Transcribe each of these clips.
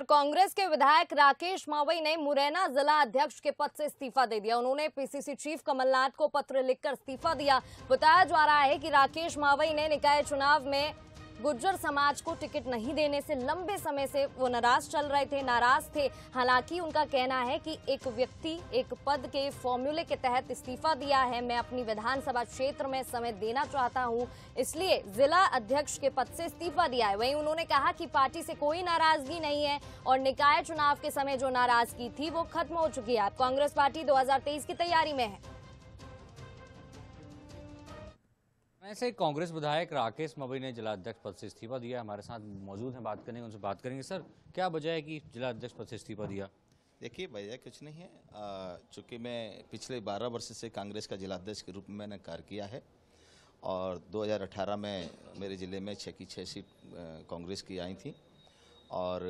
और कांग्रेस के विधायक राकेश मावई ने मुरैना जिला अध्यक्ष के पद से इस्तीफा दे दिया उन्होंने पीसीसी चीफ कमलनाथ को पत्र लिखकर इस्तीफा दिया बताया जा रहा है कि राकेश मावई ने निकाय चुनाव में गुर्जर समाज को टिकट नहीं देने से लंबे समय से वो नाराज चल रहे थे नाराज थे हालांकि उनका कहना है कि एक व्यक्ति एक पद के फॉर्मूले के तहत इस्तीफा दिया है मैं अपनी विधानसभा क्षेत्र में समय देना चाहता हूं इसलिए जिला अध्यक्ष के पद से इस्तीफा दिया है वहीं उन्होंने कहा कि पार्टी से कोई नाराजगी नहीं है और निकाय चुनाव के समय जो नाराजगी थी वो खत्म हो चुकी है कांग्रेस पार्टी दो की तैयारी में है ऐसे कांग्रेस विधायक राकेश मबई ने जिलाध्यक्ष पद से इस्तीफा दिया हमारे साथ मौजूद हैं बात करने उनसे बात करेंगे सर क्या वजह है कि जिलाध्यक्ष पद से इस्तीफा दिया देखिए वजह कुछ नहीं है चूँकि मैं पिछले 12 वर्ष से कांग्रेस का जिलाध्यक्ष के रूप में मैंने कार्य किया है और 2018 में मेरे ज़िले में छः की छः सीट कांग्रेस की आई थी और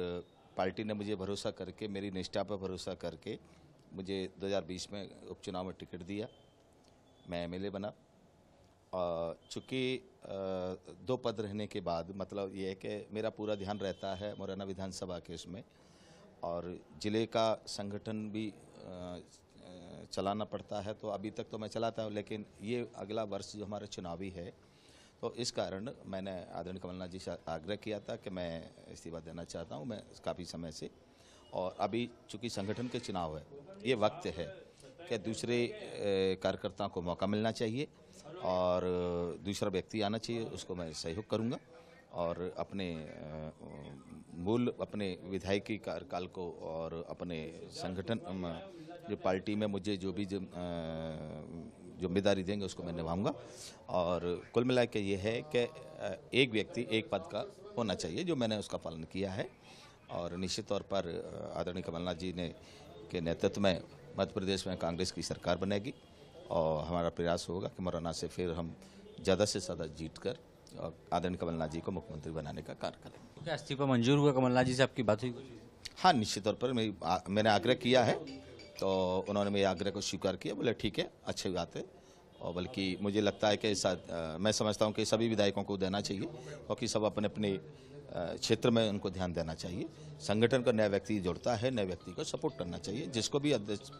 पार्टी ने मुझे भरोसा करके मेरी निष्ठा पर भरोसा करके मुझे दो में उपचुनाव में टिकट दिया मैं एम बना चूँकि दो पद रहने के बाद मतलब ये है कि मेरा पूरा ध्यान रहता है मुरैना विधानसभा के इसमें और ज़िले का संगठन भी चलाना पड़ता है तो अभी तक तो मैं चलाता हूँ लेकिन ये अगला वर्ष जो हमारा चुनावी है तो इस कारण मैंने आदरणीय कमलनाथ जी से आग्रह किया था कि मैं इस्तीफा देना चाहता हूँ मैं काफ़ी समय से और अभी चूँकि संगठन के चुनाव है ये वक्त है कि दूसरे कार्यकर्ताओं को मौका मिलना चाहिए और दूसरा व्यक्ति आना चाहिए उसको मैं सहयोग करूँगा और अपने मूल अपने विधायकी कार्यकाल को और अपने संगठन जो पार्टी में मुझे जो भी जिम्मेदारी देंगे उसको मैं निभाऊंगा और कुल मिला के ये है कि एक व्यक्ति एक पद का होना चाहिए जो मैंने उसका पालन किया है और निश्चित तौर पर आदरणीय कमलनाथ जी ने के नेतृत्व में मध्य प्रदेश में कांग्रेस की सरकार बनेगी और हमारा प्रयास होगा कि मौराना से फिर हम ज़्यादा से ज़्यादा जीत कर और आदरणीय कमलनाथ जी को मुख्यमंत्री बनाने का कार्य करें क्या इस्तीफा मंजूर हुआ कमलनाथ जी से आपकी बात हुई हाँ निश्चित तौर पर मैं, मैंने आग्रह किया है तो उन्होंने मेरे आग्रह को स्वीकार किया बोले ठीक है अच्छी बात है और बल्कि मुझे लगता है कि मैं समझता हूँ कि सभी विधायकों को देना चाहिए क्योंकि सब अपने अपने क्षेत्र में उनको ध्यान देना चाहिए संगठन का नया व्यक्ति जोड़ता है नए व्यक्ति को सपोर्ट करना चाहिए जिसको भी अध्यक्ष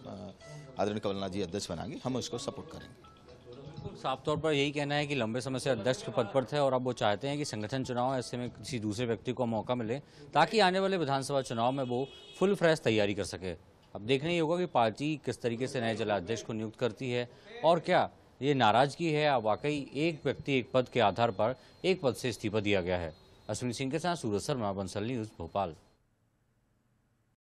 आदरणीय कमलनाथ जी अध्यक्ष बनाएंगे हम उसको सपोर्ट करेंगे साफ तौर पर यही कहना है कि लंबे समय से अध्यक्ष के पद पर थे और अब वो चाहते हैं कि संगठन चुनाव ऐसे में किसी दूसरे व्यक्ति को मौका मिले ताकि आने वाले विधानसभा चुनाव में वो फुल फ्रेश तैयारी कर सके अब देखना ही होगा कि पार्टी किस तरीके से नए जिला अध्यक्ष को नियुक्त करती है और क्या ये नाराजगी है वाकई एक व्यक्ति एक पद के आधार पर एक पद से इस्तीफा दिया गया है अश्विनी सिंह के साथ सूरज शर्मा बंसल न्यूज भोपाल